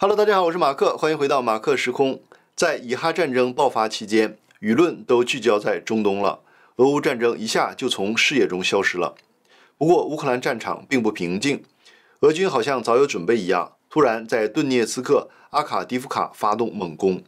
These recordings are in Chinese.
Hello，大家好，我是马克，欢迎回到马克时空。在以哈战争爆发期间，舆论都聚焦在中东了，俄乌战争一下就从视野中消失了。不过，乌克兰战场并不平静，俄军好像早有准备一样，突然在顿涅茨克、阿卡迪夫卡发动猛攻，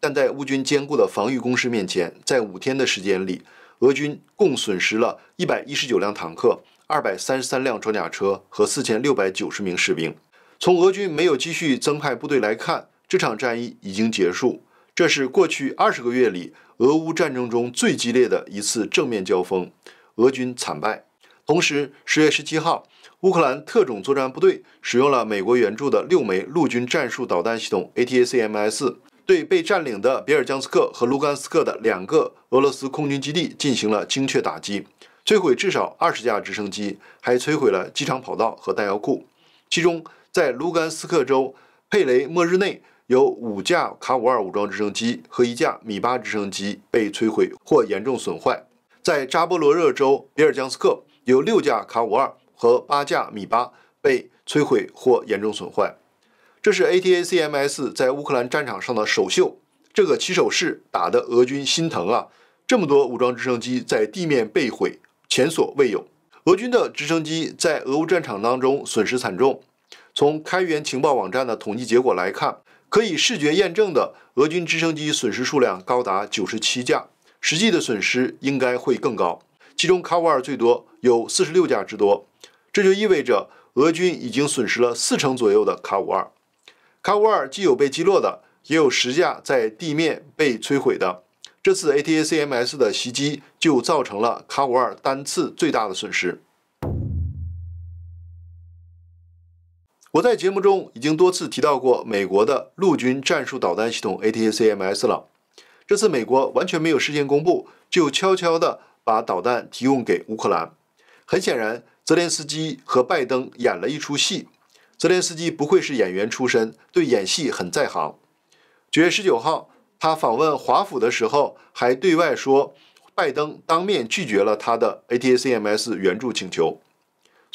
但在乌军坚固的防御工事面前，在五天的时间里，俄军共损失了119辆坦克、233辆装甲车和4690名士兵。从俄军没有继续增派部队来看，这场战役已经结束。这是过去二十个月里俄乌战争中最激烈的一次正面交锋，俄军惨败。同时，十月十七号，乌克兰特种作战部队使用了美国援助的六枚陆军战术导弹系统 （ATACMS），对被占领的别尔江斯克和卢甘斯克的两个俄罗斯空军基地进行了精确打击，摧毁至少二十架直升机，还摧毁了机场跑道和弹药库，其中。在卢甘斯克州佩雷末日内，有五架卡五二武装直升机和一架米八直升机被摧毁或严重损坏。在扎波罗热州别尔江斯克，有六架卡五二和八架米八被摧毁或严重损坏。这是 A T A C M S 在乌克兰战场上的首秀，这个起手式打得俄军心疼啊！这么多武装直升机在地面被毁，前所未有。俄军的直升机在俄乌战场当中损失惨重。从开源情报网站的统计结果来看，可以视觉验证的俄军直升机损失数量高达九十七架，实际的损失应该会更高。其中卡五二最多有四十六架之多，这就意味着俄军已经损失了四成左右的卡五二。卡五二既有被击落的，也有十架在地面被摧毁的。这次 A T A C M S 的袭击就造成了卡五二单次最大的损失。我在节目中已经多次提到过美国的陆军战术导弹系统 ATACMS 了。这次美国完全没有事先公布，就悄悄地把导弹提供给乌克兰。很显然，泽连斯基和拜登演了一出戏。泽连斯基不愧是演员出身，对演戏很在行。九月十九号，他访问华府的时候，还对外说，拜登当面拒绝了他的 ATACMS 援助请求。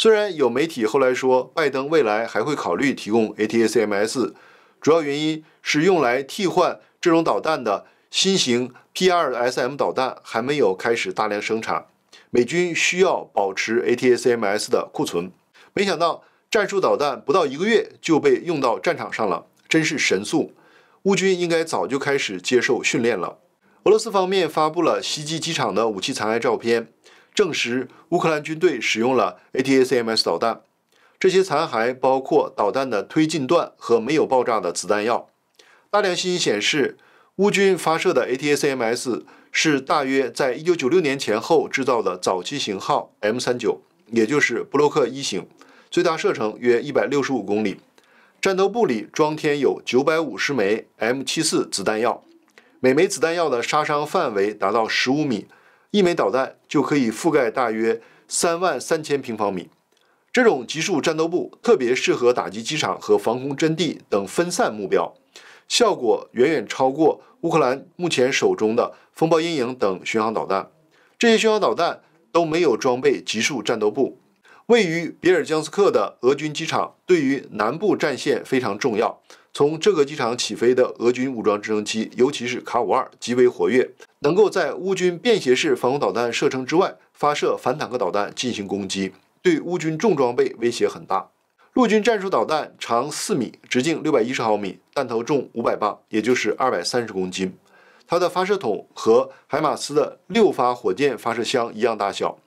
虽然有媒体后来说，拜登未来还会考虑提供 ATACMS，主要原因是用来替换这种导弹的新型 PRSM 导弹还没有开始大量生产，美军需要保持 ATACMS 的库存。没想到战术导弹不到一个月就被用到战场上了，真是神速。乌军应该早就开始接受训练了。俄罗斯方面发布了袭击机场的武器残骸照片。证实乌克兰军队使用了 ATACMS 导弹，这些残骸包括导弹的推进段和没有爆炸的子弹药。大量信息显示，乌军发射的 ATACMS 是大约在一九九六年前后制造的早期型号 M 三九，也就是布洛克一型，最大射程约一百六十五公里，战斗部里装填有九百五十枚 M 七四子弹药，每枚子弹药的杀伤范围达到十五米。一枚导弹就可以覆盖大约三万三千平方米。这种集束战斗部特别适合打击机场和防空阵地等分散目标，效果远远超过乌克兰目前手中的“风暴阴影”等巡航导弹。这些巡航导弹都没有装备集束战斗部。位于别尔江斯克的俄军机场对于南部战线非常重要。从这个机场起飞的俄军武装直升机，尤其是卡五二，极为活跃，能够在乌军便携式防空导弹射程之外发射反坦克导弹进行攻击，对乌军重装备威胁很大。陆军战术导弹长四米，直径六百一十毫米，弹头重五百磅，也就是二百三十公斤。它的发射筒和海马斯的六发火箭发射箱一样大小。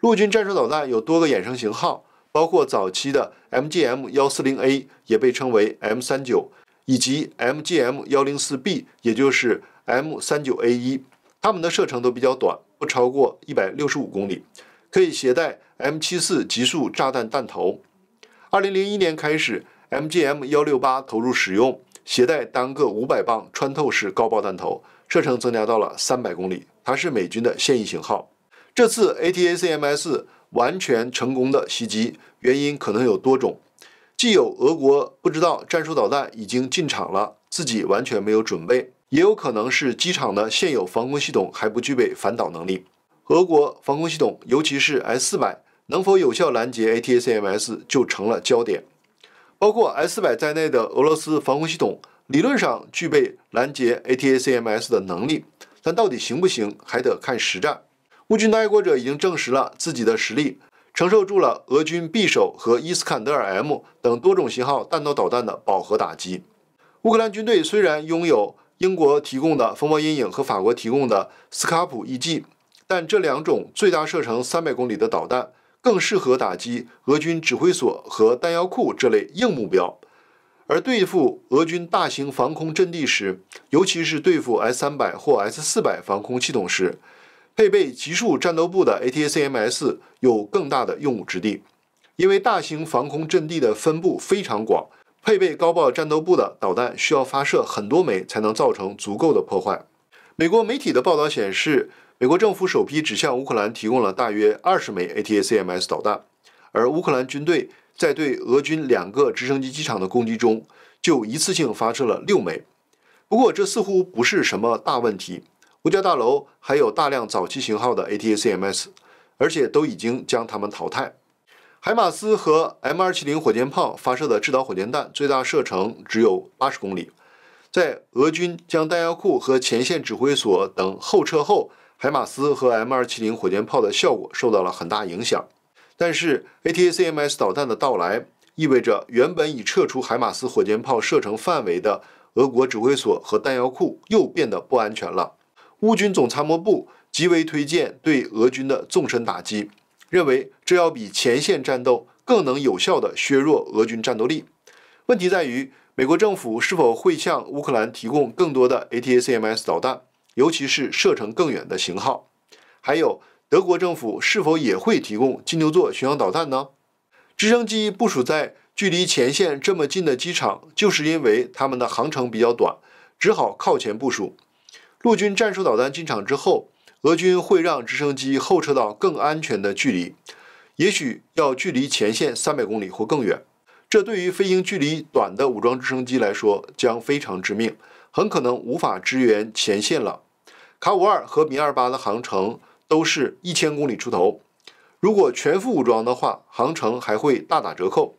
陆军战术导弹有多个衍生型号。包括早期的 MGM 幺四零 A，也被称为 M 三九，以及 MGM 幺零四 B，也就是 M 三九 A 一，它们的射程都比较短，不超过一百六十五公里，可以携带 M 七四极速炸弹弹头。二零零一年开始，MGM 幺六八投入使用，携带单个五百磅穿透式高爆弹头，射程增加到了三百公里。它是美军的现役型号。这次 ATACMS。完全成功的袭击原因可能有多种，既有俄国不知道战术导弹已经进场了，自己完全没有准备，也有可能是机场的现有防空系统还不具备反导能力。俄国防空系统，尤其是 S-400，能否有效拦截 ATACMS 就成了焦点。包括 S-400 在内的俄罗斯防空系统理论上具备拦截 ATACMS 的能力，但到底行不行还得看实战。乌军的爱国者已经证实了自己的实力，承受住了俄军匕首和伊斯坎德尔 M 等多种型号弹道导弹的饱和打击。乌克兰军队虽然拥有英国提供的风暴阴影和法国提供的斯卡普 e g 但这两种最大射程三百公里的导弹更适合打击俄军指挥所和弹药库这类硬目标，而对付俄军大型防空阵地时，尤其是对付 S 三百或 S 四百防空系统时。配备集束战斗部的 ATACMS 有更大的用武之地，因为大型防空阵地的分布非常广，配备高爆战斗部的导弹需要发射很多枚才能造成足够的破坏。美国媒体的报道显示，美国政府首批只向乌克兰提供了大约二十枚 ATACMS 导弹，而乌克兰军队在对俄军两个直升机机场的攻击中就一次性发射了六枚。不过，这似乎不是什么大问题。五角大楼还有大量早期型号的 ATACMS，而且都已经将它们淘汰。海马斯和 M270 火箭炮发射的制导火箭弹最大射程只有八十公里，在俄军将弹药库和前线指挥所等后撤后，海马斯和 M270 火箭炮的效果受到了很大影响。但是 ATACMS 导弹的到来，意味着原本已撤出海马斯火箭炮射程范围的俄国指挥所和弹药库又变得不安全了。乌军总参谋部极为推荐对俄军的纵深打击，认为这要比前线战斗更能有效地削弱俄军战斗力。问题在于，美国政府是否会向乌克兰提供更多的 ATACMS 导弹，尤其是射程更远的型号？还有，德国政府是否也会提供金牛座巡航导弹呢？直升机部署在距离前线这么近的机场，就是因为他们的航程比较短，只好靠前部署。陆军战术导弹进场之后，俄军会让直升机后撤到更安全的距离，也许要距离前线三百公里或更远。这对于飞行距离短的武装直升机来说将非常致命，很可能无法支援前线了。卡五二和米二八的航程都是一千公里出头，如果全副武装的话，航程还会大打折扣。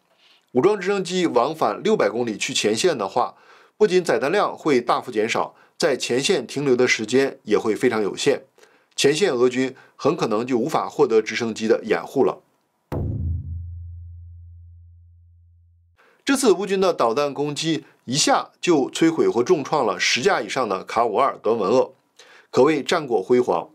武装直升机往返六百公里去前线的话，不仅载弹量会大幅减少。在前线停留的时间也会非常有限，前线俄军很可能就无法获得直升机的掩护了。这次乌军的导弹攻击一下就摧毁或重创了十架以上的卡五二短文鳄，可谓战果辉煌。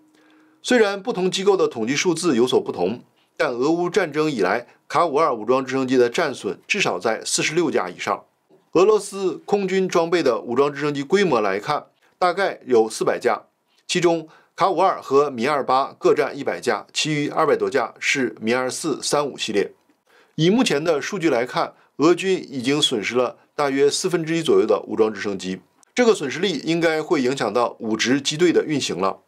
虽然不同机构的统计数字有所不同，但俄乌战争以来，卡五二武装直升机的战损至少在四十六架以上。俄罗斯空军装备的武装直升机规模来看。大概有四百架，其中卡五二和米二八各占一百架，其余二百多架是米二四三五系列。以目前的数据来看，俄军已经损失了大约四分之一左右的武装直升机，这个损失率应该会影响到五直机队的运行了。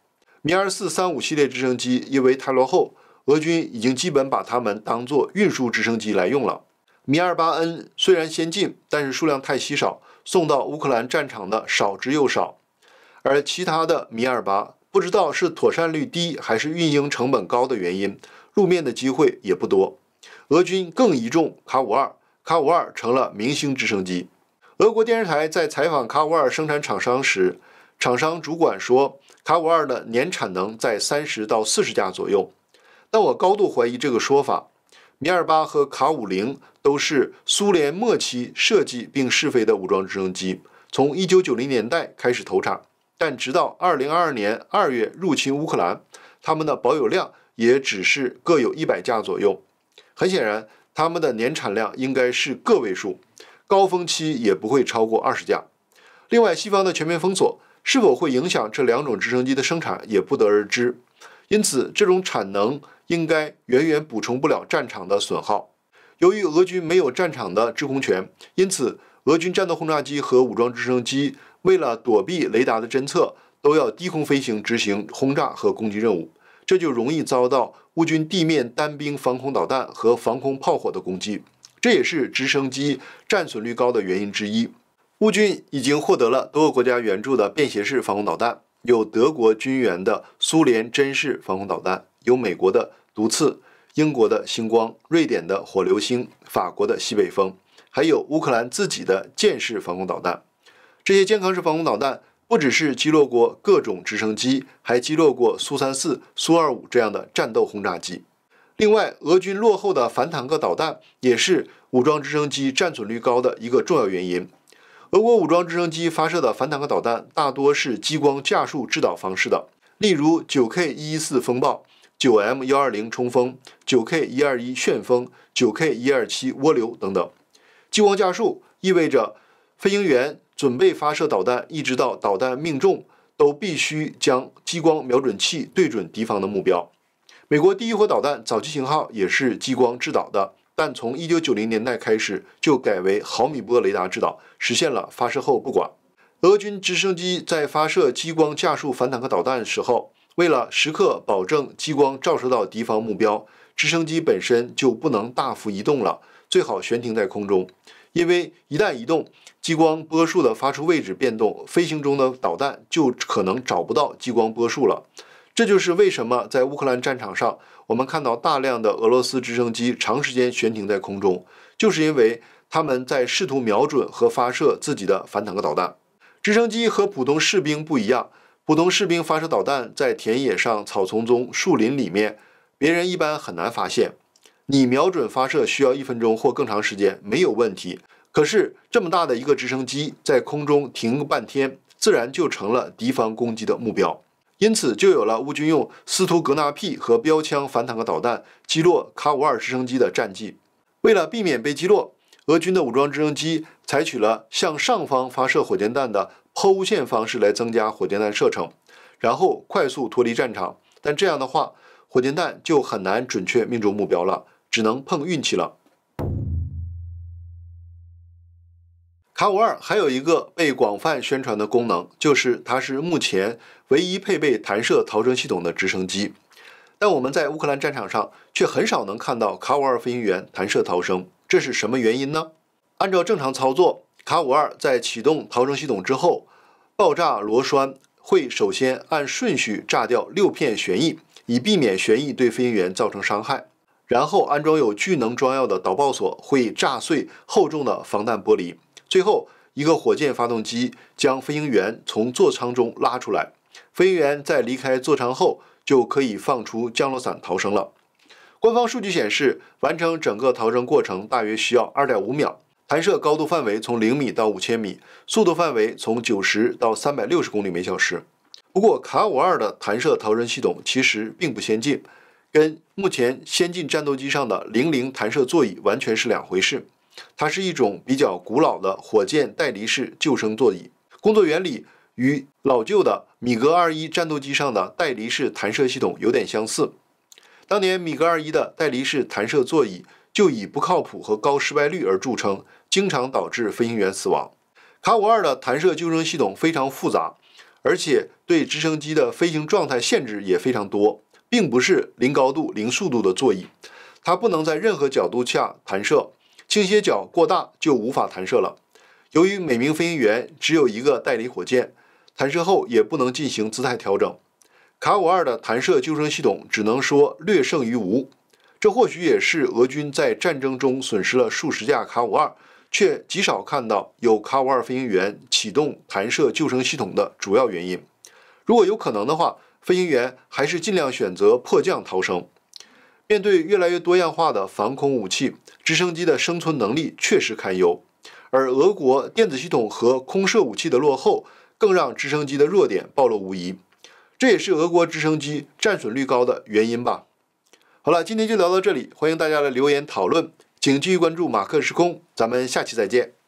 米二四三五系列直升机因为太落后，俄军已经基本把它们当作运输直升机来用了。米二八 N 虽然先进，但是数量太稀少，送到乌克兰战场的少之又少。而其他的米二八不知道是妥善率低还是运营成本高的原因，露面的机会也不多。俄军更倚重卡五二，卡五二成了明星直升机。俄国电视台在采访卡五二生产厂商时，厂商主管说卡五二的年产能在三十到四十架左右。但我高度怀疑这个说法。米二八和卡五零都是苏联末期设计并试飞的武装直升机，从一九九零年代开始投产。但直到二零二二年二月入侵乌克兰，他们的保有量也只是各有一百架左右。很显然，他们的年产量应该是个位数，高峰期也不会超过二十架。另外，西方的全面封锁是否会影响这两种直升机的生产，也不得而知。因此，这种产能应该远远补充不了战场的损耗。由于俄军没有战场的制空权，因此。俄军战斗轰炸机和武装直升机为了躲避雷达的侦测，都要低空飞行执行轰炸和攻击任务，这就容易遭到乌军地面单兵防空导弹和防空炮火的攻击，这也是直升机战损率高的原因之一。乌军已经获得了多个国家援助的便携式防空导弹，有德国军援的苏联针式防空导弹，有美国的毒刺，英国的星光，瑞典的火流星，法国的西北风。还有乌克兰自己的舰式防空导弹，这些肩扛式防空导弹不只是击落过各种直升机，还击落过苏三四、苏二五这样的战斗轰炸机。另外，俄军落后的反坦克导弹也是武装直升机战损率高的一个重要原因。俄国武装直升机发射的反坦克导弹大多是激光驾束制导方式的，例如九 K 一一四风暴、九 M 幺二零冲锋、九 K 一二一旋风、九 K 一二七涡流等等。激光加速意味着，飞行员准备发射导弹一直到导弹命中，都必须将激光瞄准器对准敌方的目标。美国第一火导弹早期型号也是激光制导的，但从一九九零年代开始就改为毫米波雷达制导，实现了发射后不管。俄军直升机在发射激光加速反坦克导弹时候，为了时刻保证激光照射到敌方目标，直升机本身就不能大幅移动了。最好悬停在空中，因为一旦移动，激光波束的发出位置变动，飞行中的导弹就可能找不到激光波束了。这就是为什么在乌克兰战场上，我们看到大量的俄罗斯直升机长时间悬停在空中，就是因为他们在试图瞄准和发射自己的反坦克导弹。直升机和普通士兵不一样，普通士兵发射导弹在田野上、草丛中、树林里面，别人一般很难发现。你瞄准发射需要一分钟或更长时间，没有问题。可是这么大的一个直升机在空中停半天，自然就成了敌方攻击的目标。因此，就有了乌军用斯图格纳 P 和标枪反坦克导弹击落卡五二直升机的战绩。为了避免被击落，俄军的武装直升机采取了向上方发射火箭弹的抛物线方式来增加火箭弹射程，然后快速脱离战场。但这样的话，火箭弹就很难准确命中目标了。只能碰运气了。卡五二还有一个被广泛宣传的功能，就是它是目前唯一配备弹射逃生系统的直升机。但我们在乌克兰战场上却很少能看到卡五二飞行员弹射逃生，这是什么原因呢？按照正常操作，卡五二在启动逃生系统之后，爆炸螺栓会首先按顺序炸掉六片旋翼，以避免旋翼对飞行员造成伤害。然后安装有聚能装药的导爆索会炸碎厚重的防弹玻璃，最后一个火箭发动机将飞行员从座舱中拉出来。飞行员在离开座舱后就可以放出降落伞逃生了。官方数据显示，完成整个逃生过程大约需要二点五秒。弹射高度范围从零米到五千米，速度范围从九十到三百六十公里每小时。不过，卡五二的弹射逃生系统其实并不先进。跟目前先进战斗机上的零零弹射座椅完全是两回事，它是一种比较古老的火箭带离式救生座椅，工作原理与老旧的米格二一战斗机上的带离式弹射系统有点相似。当年米格二一的带离式弹射座椅就以不靠谱和高失败率而著称，经常导致飞行员死亡。卡五二的弹射救生系统非常复杂，而且对直升机的飞行状态限制也非常多。并不是零高度、零速度的座椅，它不能在任何角度下弹射，倾斜角过大就无法弹射了。由于每名飞行员只有一个代理火箭，弹射后也不能进行姿态调整。卡五二的弹射救生系统只能说略胜于无，这或许也是俄军在战争中损失了数十架卡五二，却极少看到有卡五二飞行员启动弹射救生系统的主要原因。如果有可能的话。飞行员还是尽量选择迫降逃生。面对越来越多样化的防空武器，直升机的生存能力确实堪忧。而俄国电子系统和空射武器的落后，更让直升机的弱点暴露无遗。这也是俄国直升机战损率高的原因吧？好了，今天就聊到这里，欢迎大家的留言讨论。请继续关注马克时空，咱们下期再见。